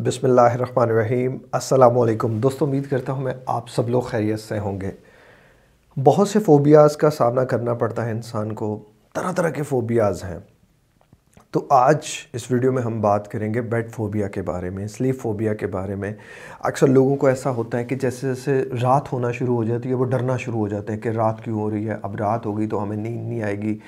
अस्सलाम वालेकुम दोस्तों उम्मीद करता हूँ मैं आप सब लोग खैरियत से होंगे बहुत से फ़ोबियाज़ का सामना करना पड़ता है इंसान को तरह तरह के फ़ोबियाज़ हैं तो आज इस वीडियो में हम बात करेंगे बेड फोबिया के बारे में स्लीप फोबिया के बारे में अक्सर लोगों को ऐसा होता है कि जैसे जैसे रात होना शुरू हो जाती है वो डरना शुरू हो जाते हैं कि रात क्यों हो रही है अब रात होगी तो हमें नींद नहीं आएगी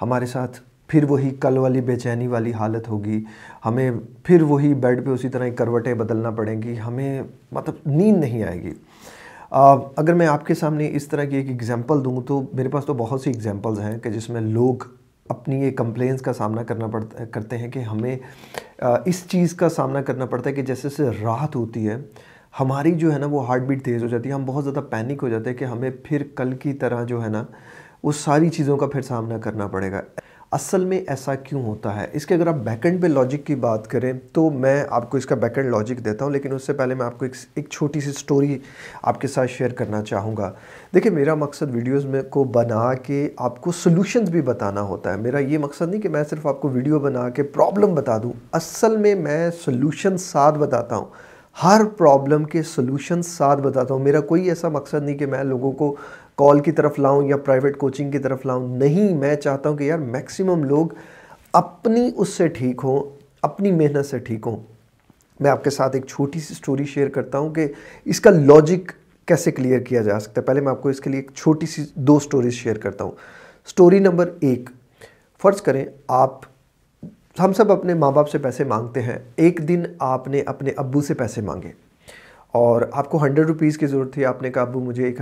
हमारे साथ फिर वही कल वाली बेचैनी वाली हालत होगी हमें फिर वही बेड पे उसी तरह ही करवटें बदलना पड़ेंगी हमें मतलब नींद नहीं आएगी आ, अगर मैं आपके सामने इस तरह की एक एग्ज़ाम्पल दूँ तो मेरे पास तो बहुत सी एग्ज़ाम्पल्स हैं कि जिसमें लोग अपनी ये कंप्लेंस का सामना करना पड़ता करते हैं कि हमें आ, इस चीज़ का सामना करना पड़ता है कि जैसे जैसे राहत होती है हमारी जो है ना वो हार्ट बीट तेज़ हो जाती है हम बहुत ज़्यादा पैनिक हो जाते हैं कि हमें फिर कल की तरह जो है ना वो सारी चीज़ों का फिर सामना करना पड़ेगा असल में ऐसा क्यों होता है इसके अगर आप बैकेंड पे लॉजिक की बात करें तो मैं आपको इसका बैकेंड लॉजिक देता हूं लेकिन उससे पहले मैं आपको एक एक छोटी सी स्टोरी आपके साथ शेयर करना चाहूँगा देखिए मेरा मकसद वीडियोस में को बना के आपको सोल्यूशंस भी बताना होता है मेरा ये मकसद नहीं कि मैं सिर्फ आपको वीडियो बना के प्रॉब्लम बता दूँ असल में मैं सोल्यूशन साथ बताता हूँ हर प्रॉब्लम के सोल्यूशन साथ बताता हूँ मेरा कोई ऐसा मकसद नहीं कि मैं लोगों को कॉल की तरफ लाऊं या प्राइवेट कोचिंग की तरफ लाऊं नहीं मैं चाहता हूं कि यार मैक्सिमम लोग अपनी उससे ठीक हों अपनी मेहनत से ठीक हों मैं आपके साथ एक छोटी सी स्टोरी शेयर करता हूँ कि इसका लॉजिक कैसे क्लियर किया जा सकता है पहले मैं आपको इसके लिए एक छोटी सी दो स्टोरीज शेयर करता हूँ स्टोरी नंबर एक फ़र्ज़ करें आप हम सब अपने माँ बाप से पैसे मांगते हैं एक दिन आपने अपने अब्बू से पैसे मांगे और आपको हंड्रेड रुपीज़ की ज़रूरत थी आपने कहा अबू मुझे एक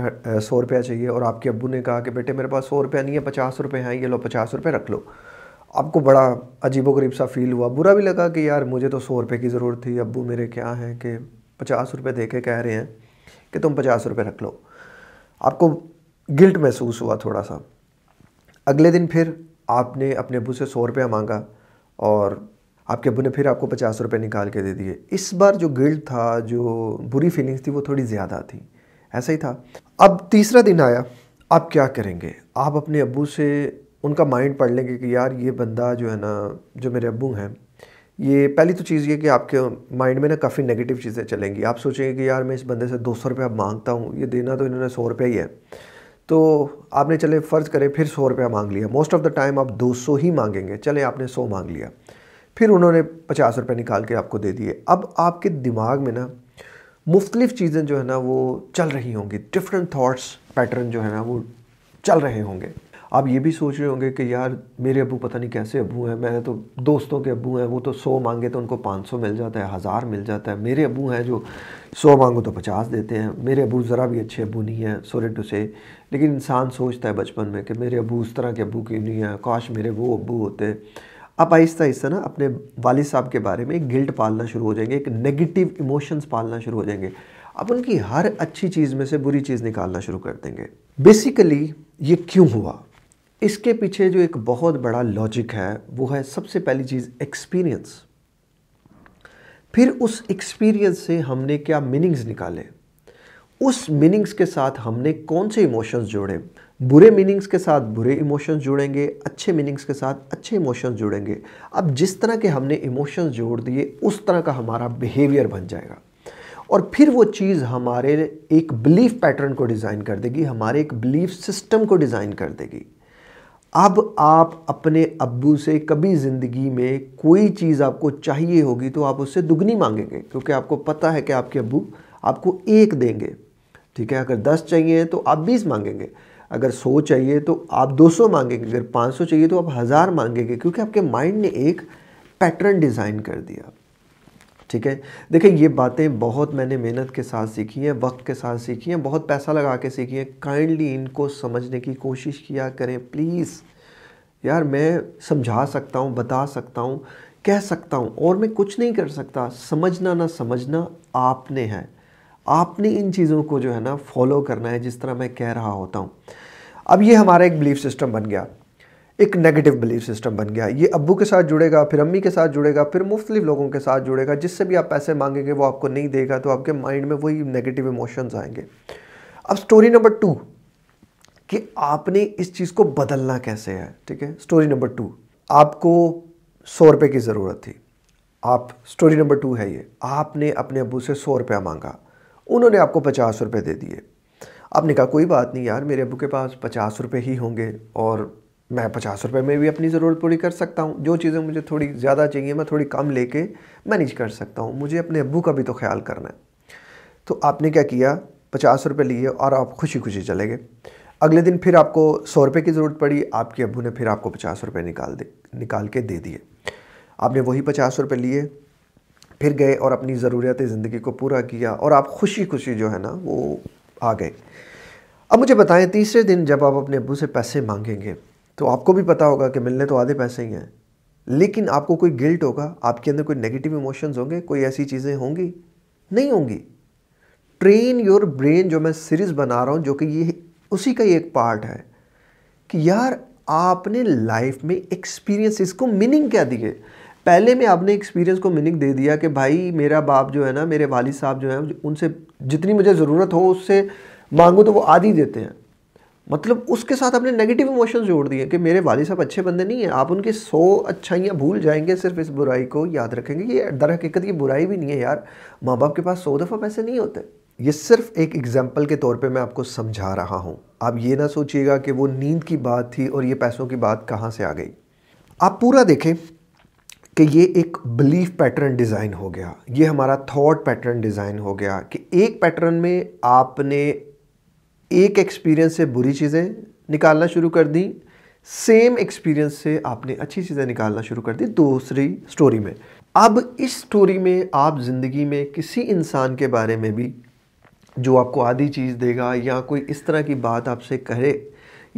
सौ रुपया चाहिए और आपके अबू ने कहा कि बेटे मेरे पास सौ रुपया नहीं है पचास रुपये हैं ये लो पचास रुपये रख लो आपको बड़ा अजीबोगरीब सा फील हुआ बुरा भी लगा कि यार मुझे तो सौ रुपये की ज़रूरत थी अबू मेरे क्या हैं कि पचास रुपये दे के कह रहे हैं कि तुम पचास रुपये रख लो आपको गिल्ट महसूस हुआ थोड़ा सा अगले दिन फिर आपने अपने अबू से सौ रुपया मांगा और आपके अबू ने फिर आपको पचास रुपये निकाल के दे दिए इस बार जो गिल्ड था जो बुरी फीलिंग्स थी वो थोड़ी ज़्यादा थी ऐसा ही था अब तीसरा दिन आया आप क्या करेंगे आप अपने अबू से उनका माइंड पढ़ लेंगे कि यार ये बंदा जो है ना जो मेरे अबू हैं ये पहली तो चीज़ ये कि आपके माइंड में ना काफ़ी नेगेटिव चीज़ें चलेंगी आप सोचेंगे कि यार मैं इस बंदे से दो सौ रुपया मांगता हूँ ये देना तो इन्होंने सौ रुपया ही है तो आपने चले फ़र्ज़ करें फिर सौ रुपया मांग लिया मोस्ट ऑफ़ द टाइम आप दो सौ ही मांगेंगे चले आपने सौ मांग लिया फिर उन्होंने पचास रुपये निकाल के आपको दे दिए अब आपके दिमाग में ना मुख्तलिफ चीज़ें जो है ना वो चल रही होंगी डिफरेंट थाट्स पैटर्न जो है ना वो चल रहे होंगे आप ये भी सोच रहे होंगे कि यार मेरे अबू पता नहीं कैसे अबू हैं मैं तो दोस्तों के अबू हैं वो तो सौ मांगे तो उनको पाँच सौ मिल जाता है हज़ार मिल जाता है मेरे अबू हैं जो सौ मांगो तो पचास देते हैं मेरे अबू ज़रा भी अच्छे अबू नहीं हैं सोरे टू से लेकिन इंसान सोचता है बचपन में कि मेरे अबू उस तरह के अबू क्यों नहीं हैं काश मेरे वो अबू होते आप आहिस्ता आहिस्ता ना अपने वाल साहब के बारे में गिल्ट पालना शुरू हो जाएंगे एक नेगेटिव इमोशंस पालना शुरू हो जाएंगे आप उनकी हर अच्छी चीज़ में से बुरी चीज़ निकालना शुरू कर देंगे बेसिकली ये क्यों हुआ इसके पीछे जो एक बहुत बड़ा लॉजिक है वो है सबसे पहली चीज़ एक्सपीरियंस फिर उस एक्सपीरियंस से हमने क्या मीनिंग्स निकाले उस मीनिंग्स के साथ हमने कौन से इमोशंस जोड़े बुरे मीनिंग्स के साथ बुरे इमोशंस जुड़ेंगे अच्छे मीनिंग्स के साथ अच्छे इमोशंस जुड़ेंगे अब जिस तरह के हमने इमोशंस जोड़ दिए उस तरह का हमारा बिहेवियर बन जाएगा और फिर वो चीज़ हमारे एक बिलीफ पैटर्न को डिज़ाइन कर देगी हमारे एक बिलीफ सिस्टम को डिज़ाइन कर देगी अब आप अपने अब्बू से कभी ज़िंदगी में कोई चीज़ आपको चाहिए होगी तो आप उससे दुगनी मांगेंगे क्योंकि आपको पता है कि आपके अब्बू आपको एक देंगे ठीक है अगर दस चाहिए तो आप बीस मांगेंगे अगर सौ चाहिए तो आप दो सौ मांगेंगे अगर पाँच सौ चाहिए तो आप हज़ार मांगेंगे क्योंकि आपके माइंड ने एक पैटर्न डिज़ाइन कर दिया ठीक है देखिए ये बातें बहुत मैंने मेहनत के साथ सीखी हैं वक्त के साथ सीखी हैं बहुत पैसा लगा के सीखी हैं काइंडली इनको समझने की कोशिश किया करें प्लीज़ यार मैं समझा सकता हूँ बता सकता हूँ कह सकता हूँ और मैं कुछ नहीं कर सकता समझना ना समझना आपने है आपने इन चीज़ों को जो है ना फॉलो करना है जिस तरह मैं कह रहा होता हूँ अब ये हमारा एक बिलीफ सिस्टम बन गया एक नेगेटिव बिलीफ सिस्टम बन गया ये अब्बू के साथ जुड़ेगा फिर अम्मी के साथ जुड़ेगा फिर मुख्तलि लोगों के साथ जुड़ेगा जिससे भी आप पैसे मांगेंगे वो आपको नहीं देगा तो आपके माइंड में वही नेगेटिव इमोशंस आएंगे अब स्टोरी नंबर टू कि आपने इस चीज़ को बदलना कैसे है ठीक है स्टोरी नंबर टू आपको सौ रुपये की ज़रूरत थी आप स्टोरी नंबर टू है ये आपने अपने अबू से सौ रुपया मांगा उन्होंने आपको पचास रुपये दे दिए आपने कहा कोई बात नहीं यार मेरे अबू के पास पचास रुपये ही होंगे और मैं पचास रुपये में भी अपनी ज़रूरत पूरी कर सकता हूँ जो चीज़ें मुझे थोड़ी ज़्यादा चाहिए मैं थोड़ी कम लेके मैनेज कर सकता हूँ मुझे अपने अबू का भी तो ख्याल करना है तो आपने क्या किया पचास रुपये लिए और आप खुशी खुशी चले गए अगले दिन फिर आपको सौ रुपये की ज़रूरत पड़ी आपके अबू ने फिर आपको पचास रुपये निकाल दे निकाल के दे दिए आपने वही पचास रुपये लिए फिर गए और अपनी ज़रूरियात ज़िंदगी को पूरा किया और आप खुशी खुशी जो है ना वो आ गए अब मुझे बताएं तीसरे दिन जब आप अपने अबू से पैसे मांगेंगे तो आपको भी पता होगा कि मिलने तो आधे पैसे ही हैं लेकिन आपको कोई गिल्ट होगा आपके अंदर कोई नेगेटिव इमोशंस होंगे कोई ऐसी चीज़ें होंगी नहीं होंगी ट्रेन योर ब्रेन जो मैं सीरीज़ बना रहा हूँ जो कि ये उसी का ही एक पार्ट है कि यार आपने लाइफ में एक्सपीरियंस इसको मीनिंग क्या दिए पहले में आपने एक्सपीरियंस को मिनिक दे दिया कि भाई मेरा बाप जो है ना मेरे वालिद साहब जो हैं उनसे जितनी मुझे ज़रूरत हो उससे मांगो तो वो आदि देते हैं मतलब उसके साथ आपने नेगेटिव इमोशन जोड़ दिए कि मेरे वालिद साहब अच्छे बंदे नहीं हैं आप उनकी सौ अच्छाइयाँ भूल जाएंगे सिर्फ इस बुराई को याद रखेंगे ये दर हकीकत ये बुराई भी नहीं है यार माँ बाप के पास सौ दफ़ा पैसे नहीं होते ये सिर्फ एक एग्जाम्पल के तौर पे मैं आपको समझा रहा हूँ आप ये ना सोचिएगा कि वो नींद की बात थी और ये पैसों की बात कहाँ से आ गई आप पूरा देखें कि ये एक बिलीफ पैटर्न डिज़ाइन हो गया ये हमारा थॉट पैटर्न डिज़ाइन हो गया कि एक पैटर्न में आपने एक एक्सपीरियंस से बुरी चीज़ें निकालना शुरू कर दी सेम एक्सपीरियंस से आपने अच्छी चीज़ें निकालना शुरू कर दी दूसरी स्टोरी में अब इस स्टोरी में आप ज़िंदगी में किसी इंसान के बारे में भी जो आपको आधी चीज़ देगा या कोई इस तरह की बात आपसे कहे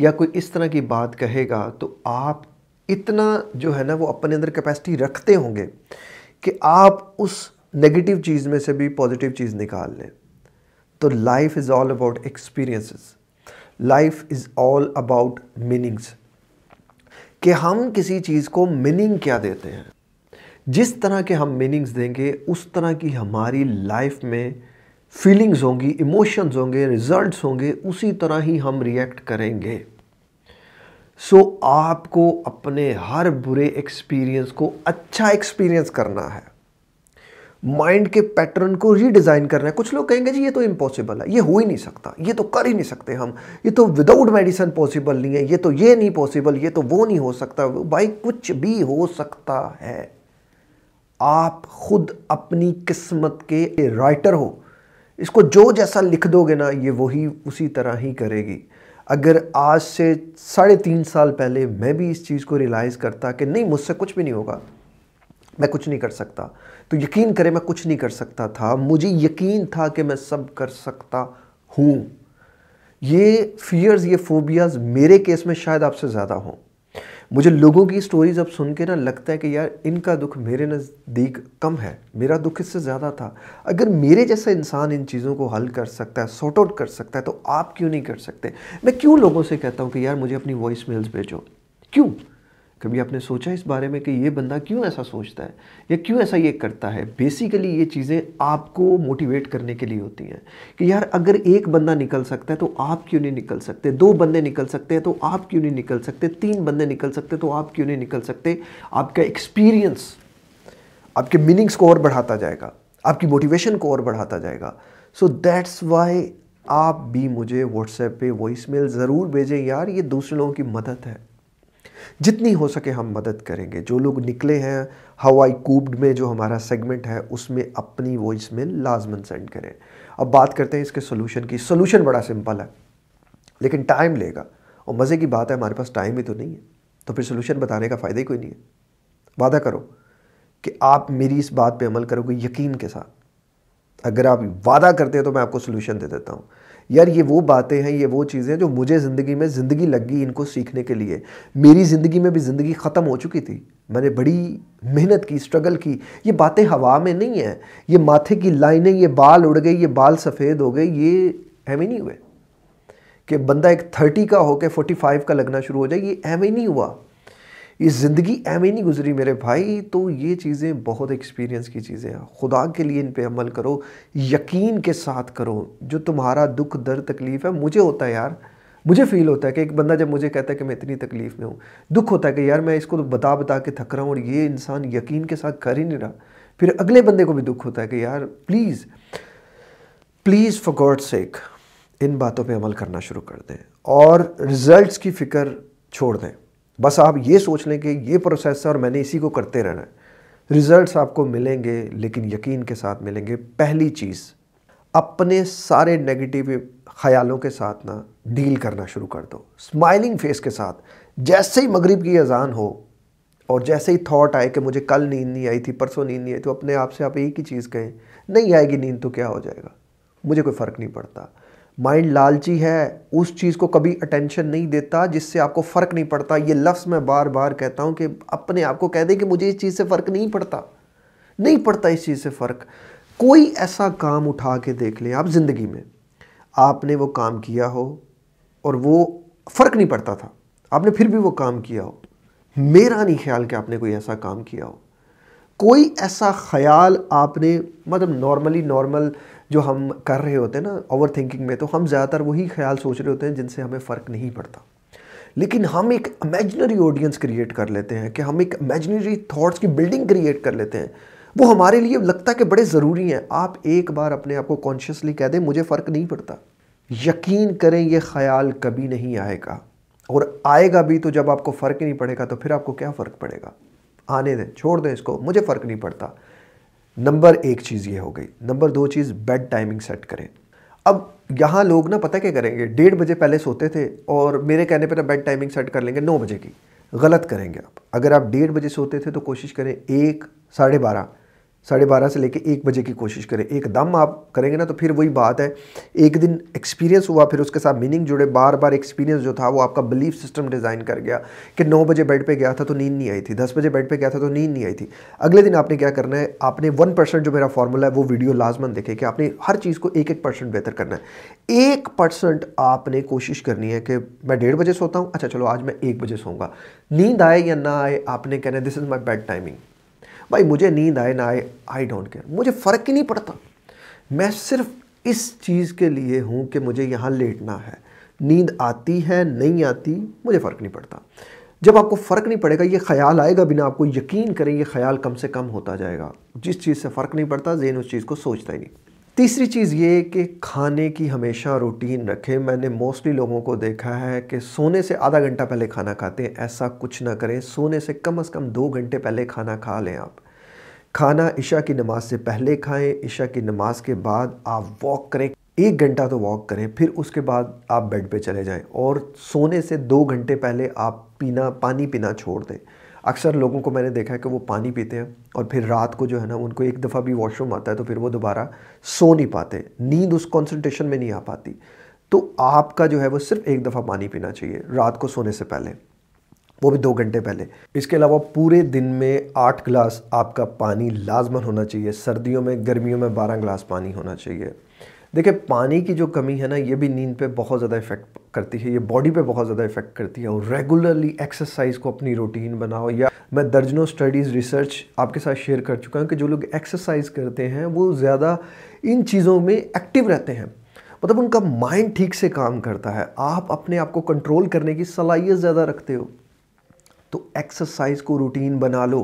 या कोई इस तरह की बात कहेगा तो आप इतना जो है ना वो अपने अंदर कैपेसिटी रखते होंगे कि आप उस नेगेटिव चीज़ में से भी पॉजिटिव चीज़ निकाल लें तो life is all about experiences life is all about meanings कि हम किसी चीज़ को मीनिंग क्या देते हैं जिस तरह के हम मीनिंग्स देंगे उस तरह की हमारी लाइफ में फीलिंग्स होंगी इमोशंस होंगे रिजल्ट्स होंगे उसी तरह ही हम रिएक्ट करेंगे सो so, आपको अपने हर बुरे एक्सपीरियंस को अच्छा एक्सपीरियंस करना है माइंड के पैटर्न को रीडिज़ाइन करना है कुछ लोग कहेंगे जी ये तो इम्पॉसिबल है ये हो ही नहीं सकता ये तो कर ही नहीं सकते हम ये तो विदाउट मेडिसिन पॉसिबल नहीं है ये तो ये नहीं पॉसिबल ये तो वो नहीं हो सकता भाई कुछ भी हो सकता है आप खुद अपनी किस्मत के राइटर हो इसको जो जैसा लिख दोगे ना ये वही उसी तरह ही करेगी अगर आज से साढ़े तीन साल पहले मैं भी इस चीज़ को रियलाइज़ करता कि नहीं मुझसे कुछ भी नहीं होगा मैं कुछ नहीं कर सकता तो यकीन करें मैं कुछ नहीं कर सकता था मुझे यकीन था कि मैं सब कर सकता हूँ ये फियर्स ये फोबियाज़ मेरे केस में शायद आपसे ज़्यादा हों मुझे लोगों की स्टोरीज अब सुन के ना लगता है कि यार इनका दुख मेरे नज़दीक कम है मेरा दुख इससे ज़्यादा था अगर मेरे जैसा इंसान इन चीज़ों को हल कर सकता है सॉर्ट आउट कर सकता है तो आप क्यों नहीं कर सकते मैं क्यों लोगों से कहता हूँ कि यार मुझे अपनी वॉइस मेल्स भेजो क्यों कभी आपने सोचा इस बारे में कि ये बंदा क्यों ऐसा सोचता है या क्यों ऐसा ये करता है बेसिकली ये चीज़ें आपको मोटिवेट करने के लिए होती हैं कि यार अगर एक बंदा निकल सकता है तो आप क्यों नहीं निकल सकते दो बंदे निकल सकते हैं तो आप क्यों नहीं निकल सकते तीन बंदे निकल सकते तो आप क्यों नहीं निकल सकते आपका एक्सपीरियंस आपके मीनिंग्स को और बढ़ाता जाएगा आपकी मोटिवेशन को और बढ़ाता जाएगा सो दैट्स वाई आप भी मुझे व्हाट्सएप पे वॉइस मेल ज़रूर भेजें यार ये दूसरे लोगों की मदद है जितनी हो सके हम मदद करेंगे जो लोग निकले हैं हवाई कूब्ड में जो हमारा सेगमेंट है उसमें अपनी वॉइस में लाजमन सेंड करें अब बात करते हैं इसके सोल्यूशन की सोल्यूशन बड़ा सिंपल है लेकिन टाइम लेगा और मज़े की बात है हमारे पास टाइम ही तो नहीं है तो फिर सोल्यूशन बताने का फ़ायदा ही कोई नहीं है वादा करो कि आप मेरी इस बात पे अमल करोगे यकीन के साथ अगर आप वादा करते हैं तो मैं आपको सोल्यूशन दे देता हूँ यार ये वो बातें हैं ये वो चीज़ें हैं जो मुझे ज़िंदगी में ज़िंदगी लगी इनको सीखने के लिए मेरी ज़िंदगी में भी ज़िंदगी ख़त्म हो चुकी थी मैंने बड़ी मेहनत की स्ट्रगल की ये बातें हवा में नहीं हैं ये माथे की लाइनें ये बाल उड़ गए ये बाल सफ़ेद हो गए ये एवें नहीं हुए कि बंदा एक थर्टी का होकर फोर्टी फाइव का लगना शुरू हो जाए ये एवें नहीं हुआ ये ज़िंदगी एवं नहीं गुजरी मेरे भाई तो ये चीज़ें बहुत एक्सपीरियंस की चीज़ें हैं खुदा के लिए इन पे अमल करो यकीन के साथ करो जो तुम्हारा दुख दर्द तकलीफ़ है मुझे होता है यार मुझे फील होता है कि एक बंदा जब मुझे कहता है कि मैं इतनी तकलीफ़ में हूँ दुख होता है कि यार मैं इसको तो बता बता के थक रहा हूँ और ये इंसान यकीन के साथ कर ही नहीं रहा फिर अगले बंदे को भी दुख होता है कि यार please please for God sake इन बातों पर अमल करना शुरू कर दें और रिज़ल्ट की फ़िक्र छोड़ दें बस आप ये सोच लें कि ये प्रोसेस है और मैंने इसी को करते रहना है रिज़ल्ट्स आपको मिलेंगे लेकिन यकीन के साथ मिलेंगे पहली चीज़ अपने सारे नेगेटिव ख्यालों के साथ ना डील करना शुरू कर दो स्माइलिंग फेस के साथ जैसे ही मगरिब की अजान हो और जैसे ही थॉट आए कि मुझे कल नींद नहीं आई थी परसों नींद नहीं आई तो अपने आप से आप एक ही चीज़ कहें नहीं आएगी नींद तो क्या हो जाएगा मुझे कोई फ़र्क नहीं पड़ता माइंड लालची है उस चीज़ को कभी अटेंशन नहीं देता जिससे आपको फ़र्क नहीं पड़ता ये लफ्ज़ मैं बार बार कहता हूँ कि अपने आप को कह दें कि मुझे इस चीज़ से फ़र्क नहीं पड़ता नहीं पड़ता इस चीज़ से फ़र्क कोई ऐसा काम उठा के देख लें आप ज़िंदगी में आपने वो काम किया हो और वो फ़र्क नहीं पड़ता था आपने फिर भी वो काम किया हो मेरा नहीं ख्याल कि आपने कोई ऐसा काम किया हो कोई ऐसा ख्याल आपने मतलब नॉर्मली नॉर्मल normal, जो हम कर रहे होते हैं ना ओवर थिंकिंग में तो हम ज़्यादातर वही ख्याल सोच रहे होते हैं जिनसे हमें फ़र्क नहीं पड़ता लेकिन हम एक इमेजनरी ऑडियंस क्रिएट कर लेते हैं कि हम एक इमेजनरी थाट्स की बिल्डिंग क्रिएट कर लेते हैं वो हमारे लिए लगता है कि बड़े ज़रूरी हैं आप एक बार अपने आप को कॉन्शियसली कह दें मुझे फ़र्क नहीं पड़ता यकीन करें ये ख्याल कभी नहीं आएगा और आएगा भी तो जब आपको फ़र्क ही नहीं पड़ेगा तो फिर आपको क्या फ़र्क पड़ेगा आने दें छोड़ दें इसको मुझे फ़र्क नहीं पड़ता नंबर एक चीज़ ये हो गई नंबर दो चीज़ बेड टाइमिंग सेट करें अब यहाँ लोग ना पता क्या करेंगे डेढ़ बजे पहले सोते थे और मेरे कहने पर ना बेड टाइमिंग सेट कर लेंगे नौ बजे की गलत करेंगे आप अगर आप डेढ़ बजे सोते थे तो कोशिश करें एक साढ़े बारह साढ़े बारह से लेके एक बजे की कोशिश करें एक दम आप करेंगे ना तो फिर वही बात है एक दिन एक्सपीरियंस हुआ फिर उसके साथ मीनिंग जुड़े बार बार एक्सपीरियंस जो था वो आपका बिलीफ सिस्टम डिज़ाइन कर गया कि नौ बजे बेड पे गया था तो नींद नहीं आई थी दस बजे बेड पे गया था तो नींद नहीं आई थी अगले दिन आपने क्या करना है आपने वन परसेंट जो मेरा फॉर्मूला है वो वीडियो लाजमन देखे कि आपने हर चीज़ को एक एक परसेंट बेहतर करना है एक परसेंट आपने कोशिश करनी है कि मैं डेढ़ बजे सोता हूँ अच्छा चलो आज मैं एक बजे सोऊंगा नींद आए या ना आए आपने कहना this is my bed timing भाई मुझे नींद आए ना आए आई डोंट केयर मुझे फ़र्क ही नहीं पड़ता मैं सिर्फ इस चीज़ के लिए हूँ कि मुझे यहाँ लेटना है नींद आती है नहीं आती मुझे फ़र्क नहीं पड़ता जब आपको फ़र्क नहीं पड़ेगा ये ख्याल आएगा बिना आपको यकीन करें ये ख्याल कम से कम होता जाएगा जिस चीज़ से फ़र्क नहीं पड़ता जेन उस चीज़ को सोचता ही नहीं तीसरी चीज़ ये कि खाने की हमेशा रूटीन रखें मैंने मोस्टली लोगों को देखा है कि सोने से आधा घंटा पहले खाना खाते हैं ऐसा कुछ ना करें सोने से कम अज़ कम दो घंटे पहले खाना खा लें आप खाना इशा की नमाज से पहले खाएं इशा की नमाज के बाद आप वॉक करें एक घंटा तो वॉक करें फिर उसके बाद आप बेड पे चले जाएं और सोने से दो घंटे पहले आप पीना पानी पीना छोड़ दें अक्सर लोगों को मैंने देखा है कि वो पानी पीते हैं और फिर रात को जो है ना उनको एक दफ़ा भी वॉशरूम आता है तो फिर वो दोबारा सो नहीं पाते नींद उस कॉन्सेंट्रेशन में नहीं आ पाती तो आपका जो है वो सिर्फ एक दफ़ा पानी पीना चाहिए रात को सोने से पहले वो भी दो घंटे पहले इसके अलावा पूरे दिन में आठ गिलास आपका पानी लाजमन होना चाहिए सर्दियों में गर्मियों में बारह गिलास पानी होना चाहिए देखिए पानी की जो कमी है ना ये भी नींद पे बहुत ज़्यादा इफेक्ट करती है ये बॉडी पे बहुत ज़्यादा इफेक्ट करती है और रेगुलरली एक्सरसाइज को अपनी रूटीन बनाओ या मैं दर्जनों स्टडीज़ रिसर्च आपके साथ शेयर कर चुका हूँ कि जो लोग एक्सरसाइज करते हैं वो ज़्यादा इन चीज़ों में एक्टिव रहते हैं मतलब उनका माइंड ठीक से काम करता है आप अपने आप को कंट्रोल करने की सलाहियत ज़्यादा रखते हो तो एक्सरसाइज को रूटीन बना लो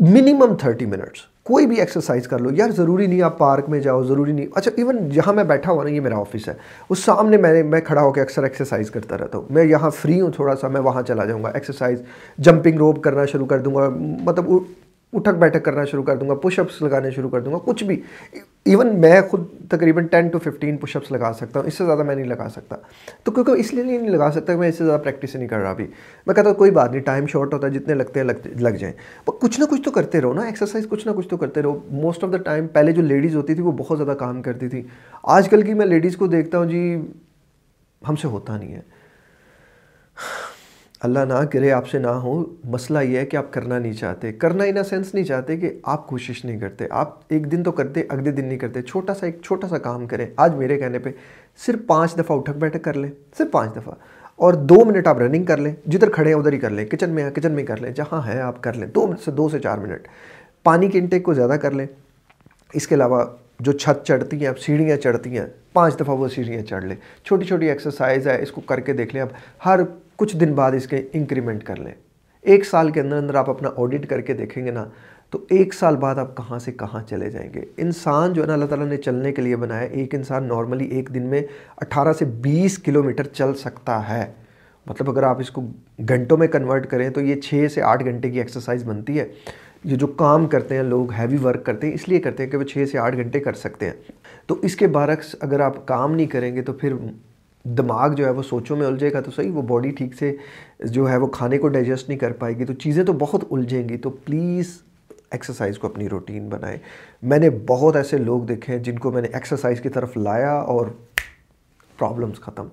मिनिमम थर्टी मिनट्स कोई भी एक्सरसाइज कर लो यार ज़रूरी नहीं आप पार्क में जाओ ज़रूरी नहीं अच्छा इवन जहाँ मैं बैठा हुआ ना ये मेरा ऑफिस है उस सामने मैंने मैं खड़ा होकर अक्सर एक्सरसाइज करता रहता हूँ मैं यहाँ फ्री हूँ थोड़ा सा मैं वहाँ चला जाऊँगा एक्सरसाइज जंपिंग रोप करना शुरू कर दूँगा मतलब उठक बैठक करना शुरू कर दूंगा पुशअप्स लगाने शुरू कर दूंगा कुछ भी इवन मैं खुद तकरीबन टेन टू फिफ्टीन पुशअप्स लगा सकता हूँ इससे ज़्यादा मैं नहीं लगा सकता तो क्योंकि इसलिए नहीं लगा सकता मैं इससे ज़्यादा प्रैक्टिस नहीं कर रहा अभी मैं कहता हूँ कोई बात नहीं टाइम शॉर्ट होता है जितने लगते हैं लग, लग जाएँ पर कुछ ना कुछ तो करते रहो ना एक्सरसाइज कुछ ना कुछ तो करते रहो मोस्ट ऑफ द टाइम पहले जो लेडीज़ होती थी वो बहुत ज़्यादा काम करती थी आजकल की मैं लेडीज़ को देखता हूँ जी हमसे होता नहीं है अल्लाह ना करे आपसे ना हो मसला ये है कि आप करना नहीं चाहते करना इन सेंस नहीं चाहते कि आप कोशिश नहीं करते आप एक दिन तो करते अगले दिन नहीं करते छोटा सा एक छोटा सा काम करें आज मेरे कहने पे सिर्फ पाँच दफ़ा उठक बैठक कर लें सिर्फ पाँच दफ़ा और दो मिनट आप रनिंग कर लें जिधर खड़े हैं उधर ही कर लें किचन में हैं किचन में कर लें जहाँ है आप कर लें दो मिनट से दो से चार मिनट पानी के इंटेक को ज़्यादा कर लें इसके अलावा जो छत चढ़ती हैं आप सीढ़ियाँ चढ़ती हैं पाँच दफ़ा वो सीढ़ियाँ चढ़ लें छोटी छोटी एक्सरसाइज है इसको करके देख लें आप हर कुछ दिन बाद इसके इंक्रीमेंट कर लें एक साल के अंदर अंदर आप अपना ऑडिट करके देखेंगे ना तो एक साल बाद आप कहाँ से कहाँ चले जाएंगे इंसान जो है ना अल्लाह ताला ने चलने के लिए बनाया एक इंसान नॉर्मली एक दिन में 18 से 20 किलोमीटर चल सकता है मतलब अगर आप इसको घंटों में कन्वर्ट करें तो ये छः से आठ घंटे की एक्सरसाइज बनती है ये जो काम करते हैं लोग हैवी वर्क करते हैं इसलिए करते हैं कि वो छः से आठ घंटे कर सकते हैं तो इसके बारक्स अगर आप काम नहीं करेंगे तो फिर दिमाग जो है वो सोचों में उलझेगा तो सही वो बॉडी ठीक से जो है वो खाने को डाइजेस्ट नहीं कर पाएगी तो चीज़ें तो बहुत उलझेंगी तो प्लीज़ एक्सरसाइज को अपनी रूटीन बनाएं मैंने बहुत ऐसे लोग देखे हैं जिनको मैंने एक्सरसाइज की तरफ लाया और प्रॉब्लम्स ख़त्म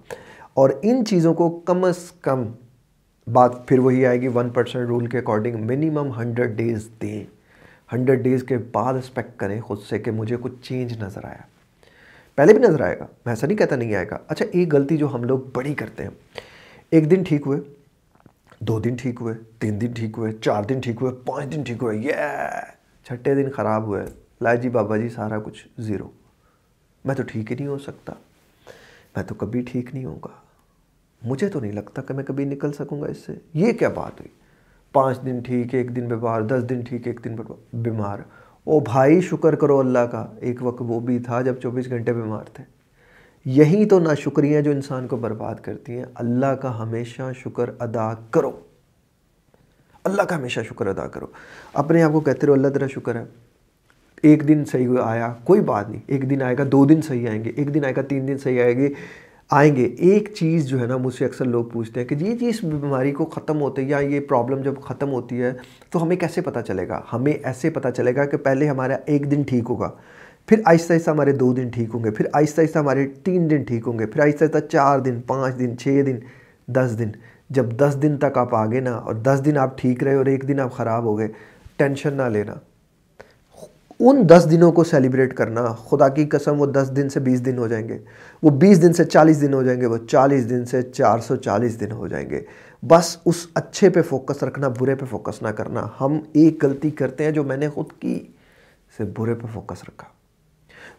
और इन चीज़ों को कम अज़ कम बात फिर वही आएगी वन परसेंट रूल के अकॉर्डिंग मिनिमम हंड्रेड डेज़ दें हंड्रेड डेज़ के बाद एक्सपेक्ट करें खुद से कि मुझे कुछ चेंज नज़र आया पहले भी नज़र आएगा मैं ऐसा नहीं कहता नहीं आएगा अच्छा एक गलती जो हम लोग बड़ी करते हैं एक दिन ठीक हुए दो दिन ठीक हुए तीन दिन ठीक हुए चार दिन ठीक हुए पाँच दिन ठीक हुए ये छठे दिन ख़राब हुए लाए जी बाबा जी सारा कुछ ज़ीरो मैं तो ठीक ही नहीं हो सकता मैं तो कभी ठीक नहीं होगा मुझे तो नहीं लगता कि मैं कभी निकल सकूँगा इससे ये क्या बात हुई पाँच दिन ठीक एक दिन बीमार दस दिन ठीक एक दिन बीमार ओ भाई शुक्र करो अल्लाह का एक वक्त वो भी था जब 24 घंटे बीमार थे यही तो ना शुक्रिया जो इंसान को बर्बाद करती हैं अल्लाह का हमेशा शुक्र अदा करो अल्लाह का हमेशा शुक्र अदा करो अपने आप को कहते रहो अल्लाह तेरा शुक्र है एक दिन सही आया कोई बात नहीं एक दिन आएगा दो दिन सही आएंगे एक दिन आएगा तीन दिन सही आएगी आएंगे एक चीज़ जो है ना मुझसे अक्सर लोग पूछते हैं कि जी जी इस बीमारी को ख़त्म होते या ये प्रॉब्लम जब ख़त्म होती है तो हमें कैसे पता चलेगा हमें ऐसे पता चलेगा कि पहले हमारा एक दिन ठीक होगा फिर आहिस्ता आहिस्ता हमारे दो दिन ठीक होंगे फिर आहिस्ता आहिस्ता हमारे तीन दिन ठीक होंगे फिर आहिस्ता आहिस्ता चार दिन पाँच दिन छः दिन दस दिन जब दस दिन तक आप आगे ना और दस दिन आप ठीक रहे और एक दिन आप ख़राब हो गए टेंशन ना लेना उन दस दिनों को सेलिब्रेट करना खुदा की कसम वो दस दिन से बीस दिन हो जाएंगे वो बीस दिन से चालीस दिन हो जाएंगे वो चालीस दिन से चार सौ चालीस दिन हो जाएंगे बस उस अच्छे पे फोकस रखना बुरे पे फोकस ना करना हम एक गलती करते हैं जो मैंने खुद की से बुरे पे फोकस रखा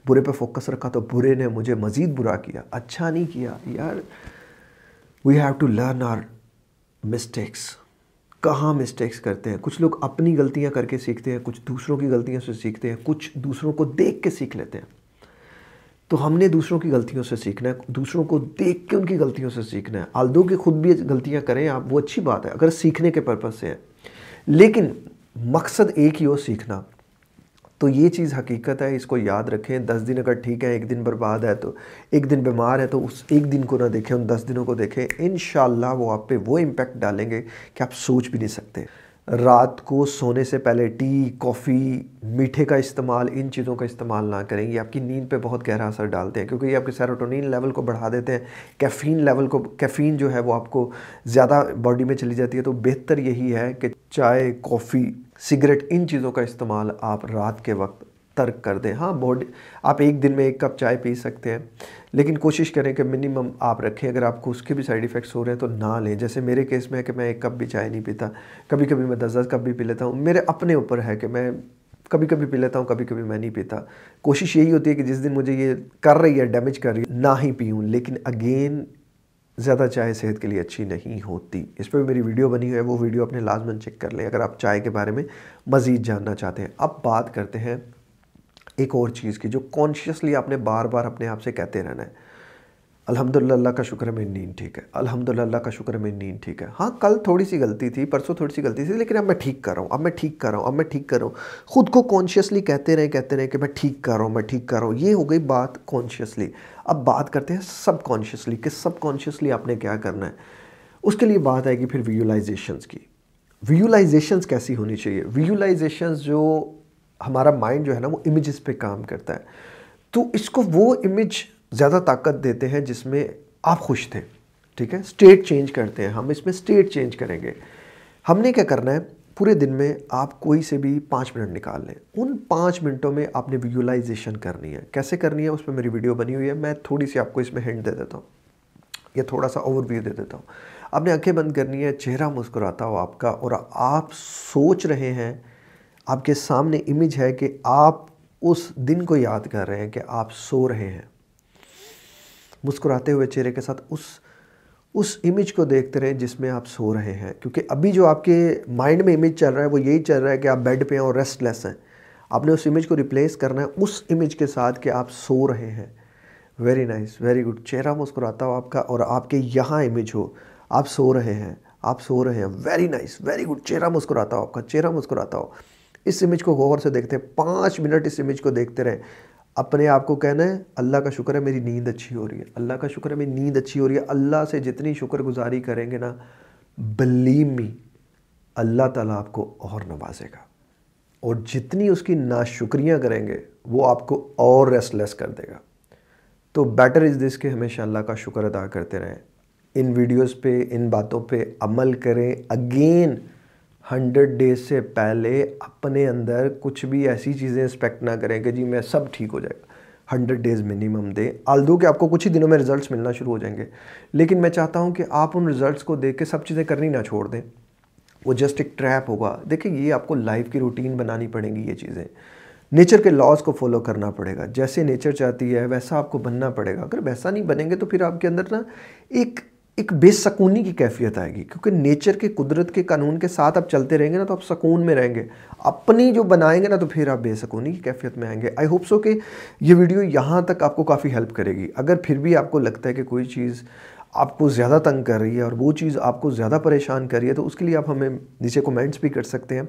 बुरे पे फोकस रखा तो बुरे ने मुझे मज़ीद बुरा किया अच्छा नहीं किया यार we have to learn our mistakes कहाँ मिस्टेक्स करते हैं कुछ लोग अपनी गलतियाँ करके सीखते हैं कुछ दूसरों की गलतियों से सीखते हैं कुछ दूसरों को देख के सीख लेते हैं तो हमने दूसरों की गलतियों से सीखना है दूसरों को देख के उनकी गलतियों से सीखना है आलदों की खुद भी गलतियाँ करें आप वो अच्छी बात है अगर सीखने के पर्पज़ से है लेकिन मकसद एक ही हो सीखना तो ये चीज़ हकीकत है इसको याद रखें दस दिन अगर ठीक है एक दिन बर्बाद है तो एक दिन बीमार है तो उस एक दिन को ना देखें उन दस दिनों को देखें इन वो आप पे वो इम्पैक्ट डालेंगे कि आप सोच भी नहीं सकते रात को सोने से पहले टी कॉफ़ी मीठे का इस्तेमाल इन चीज़ों का इस्तेमाल ना करें ये आपकी नींद पे बहुत गहरा असर डालते हैं क्योंकि ये आपके सेरोटोनिन लेवल को बढ़ा देते हैं कैफ़ीन लेवल को कैफ़ीन जो है वो आपको ज़्यादा बॉडी में चली जाती है तो बेहतर यही है कि चाय कॉफ़ी सिगरेट इन चीज़ों का इस्तेमाल आप रात के वक्त तर्क कर दें हाँ बॉडी आप एक दिन में एक कप चाय पी सकते हैं लेकिन कोशिश करें कि मिनिमम आप रखें अगर आपको उसके भी साइड इफ़ेक्ट्स हो रहे हैं तो ना लें जैसे मेरे केस में है कि मैं एक कप भी चाय नहीं पीता कभी कभी मैं दस दस कप भी पी लेता हूँ मेरे अपने ऊपर है कि मैं कभी कभी पी लेता हूँ कभी कभी मैं नहीं पीता कोशिश यही होती है कि जिस दिन मुझे ये कर रही है डैमेज कर रही है ना ही पीऊँ लेकिन अगेन ज़्यादा चाय सेहत के लिए अच्छी नहीं होती इस पर मेरी वीडियो बनी हुई है वो वीडियो अपने लाजमन चेक कर लें अगर आप चाय के बारे में मज़ीद जानना चाहते हैं अब बात करते हैं एक और चीज़ की जो कॉन्शियसली आपने बार बार अपने आप से कहते रहना है अल्हम्दुलिल्लाह का शुक्र है मेरी नींद ठीक है अल्हम्दुलिल्लाह का शुक्र है मेरी नींद ठीक है हाँ कल थोड़ी सी गलती थी परसों थोड़ी सी गलती थी लेकिन अब मैं ठीक कर रहा हूँ अब मैं ठीक कर रहा हूँ अब मैं ठीक कर रहा हूँ ख़ुद को कॉन्शियसली कहते रहे कहते रहे कि मैं ठीक कर रहा हूँ मैं ठीक कर रहा हूँ ये हो गई बात कॉन्शियसली अब बात करते हैं सब कॉन्शियसली कि सब कॉन्शियसली आपने क्या करना है उसके लिए बात आएगी फिर विजुअलाइजेशन की व्यूलाइजेशंस कैसी होनी चाहिए व्यूलाइजेशंस जो हमारा माइंड जो है ना वो इमेज़ पर काम करता है तो इसको वो इमेज ज़्यादा ताकत देते हैं जिसमें आप खुश थे ठीक है स्टेट चेंज करते हैं हम इसमें स्टेट चेंज करेंगे हमने क्या करना है पूरे दिन में आप कोई से भी पाँच मिनट निकाल लें उन पाँच मिनटों में आपने विजुअलाइजेशन करनी है कैसे करनी है उस पर मेरी वीडियो बनी हुई है मैं थोड़ी सी आपको इसमें हिंट दे देता हूँ या थोड़ा सा ओवरव्यू दे देता हूँ आपने आंखें बंद करनी है चेहरा मुस्कुराता हो आपका और आप सोच रहे हैं आपके सामने इमेज है कि आप उस दिन को याद कर रहे हैं कि आप सो रहे हैं मुस्कुराते हुए चेहरे के साथ उस उस इमेज को देखते रहें जिसमें आप सो रहे हैं क्योंकि अभी जो आपके माइंड में इमेज चल रहा है वो यही चल रहा है कि आप बेड पे हैं और रेस्टलेस हैं आपने उस इमेज को रिप्लेस करना है उस इमेज के साथ कि आप सो रहे हैं वेरी नाइस वेरी गुड चेहरा मुस्कुराता हो आपका और आपके यहाँ इमेज हो आप सो रहे हैं आप सो रहे हैं वेरी नाइस वेरी गुड चेहरा मुस्कुराता हो आपका चेहरा मुस्कुराता हो इस इमेज को गौर से देखते हैं पाँच मिनट इस इमेज को देखते रहें अपने आप को कहना है अल्लाह का शुक्र है मेरी नींद अच्छी हो रही है अल्लाह का शुक्र है मेरी नींद अच्छी हो रही है अल्लाह से जितनी शुक्रगुजारी करेंगे ना बलीमी अल्लाह ताला आपको और नवाजेगा और जितनी उसकी नाशुक्रियाँ करेंगे वो आपको और रेस्टलेस कर देगा तो बेटर इज़ दिस के हमेशा अल्लाह का शुक्र अदा करते रहें इन वीडियोज़ पर इन बातों पर अमल करें अगेन हंड्रेड डेज से पहले अपने अंदर कुछ भी ऐसी चीज़ें एक्सपेक्ट ना करें कि जी मैं सब ठीक हो जाएगा हंड्रेड डेज़ मिनिमम दे आल दो कि आपको कुछ ही दिनों में रिजल्ट्स मिलना शुरू हो जाएंगे लेकिन मैं चाहता हूँ कि आप उन रिजल्ट्स को देख के सब चीज़ें करनी ना छोड़ दें वो जस्ट एक ट्रैप होगा देखिए ये आपको लाइफ की रूटीन बनानी पड़ेगी ये चीज़ें नेचर के लॉज को फॉलो करना पड़ेगा जैसे नेचर चाहती है वैसा आपको बनना पड़ेगा अगर वैसा नहीं बनेंगे तो फिर आपके अंदर ना एक एक बेसकूनी की कैफियत आएगी क्योंकि नेचर के कुदरत के कानून के साथ आप चलते रहेंगे ना तो आप सकून में रहेंगे अपनी जो बनाएंगे ना तो फिर आप बेसकूनी की कैफियत में आएंगे आई होप सो कि ये वीडियो यहाँ तक आपको काफ़ी हेल्प करेगी अगर फिर भी आपको लगता है कि कोई चीज़ आपको ज़्यादा तंग कर रही है और वो चीज़ आपको ज़्यादा परेशान कर रही है तो उसके लिए आप हमें नीचे कमेंट्स भी कर सकते हैं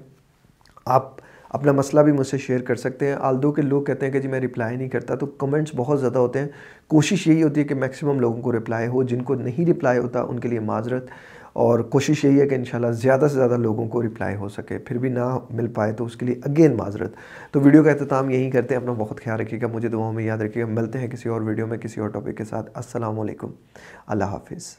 आप अपना मसला भी मुझसे शेयर कर सकते हैं दो के लोग कहते हैं कि जी मैं रिप्लाई नहीं करता तो कमेंट्स बहुत ज़्यादा होते हैं कोशिश यही होती है कि मैक्सिमम लोगों को रिप्लाई हो जिनको नहीं रिप्लाई होता उनके लिए माजरत और कोशिश यही है कि इन ज़्यादा से ज़्यादा लोगों को रिप्लाई हो सके फिर भी ना मिल पाए तो उसके लिए अगेन माजरत तो वीडियो का अख्ताम यही करते हैं अपना बहुत ख्याल रखिएगा मुझे दुआओं में याद रखिएगा मिलते हैं किसी और वीडियो में किसी और टॉपिक के साथ असलम अल्लाह हाफिज़